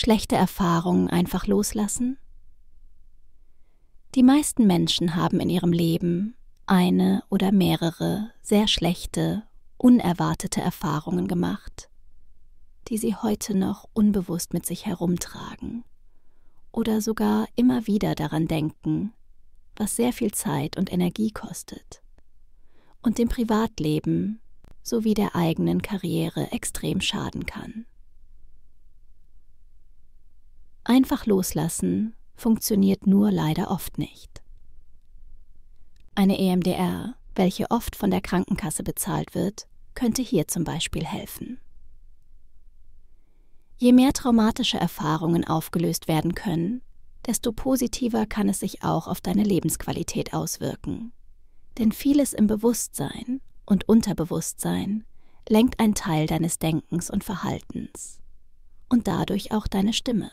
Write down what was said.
schlechte Erfahrungen einfach loslassen? Die meisten Menschen haben in ihrem Leben eine oder mehrere sehr schlechte, unerwartete Erfahrungen gemacht, die sie heute noch unbewusst mit sich herumtragen oder sogar immer wieder daran denken, was sehr viel Zeit und Energie kostet und dem Privatleben sowie der eigenen Karriere extrem schaden kann. Einfach loslassen funktioniert nur leider oft nicht. Eine EMDR, welche oft von der Krankenkasse bezahlt wird, könnte hier zum Beispiel helfen. Je mehr traumatische Erfahrungen aufgelöst werden können, desto positiver kann es sich auch auf deine Lebensqualität auswirken. Denn vieles im Bewusstsein und Unterbewusstsein lenkt ein Teil deines Denkens und Verhaltens und dadurch auch deine Stimme.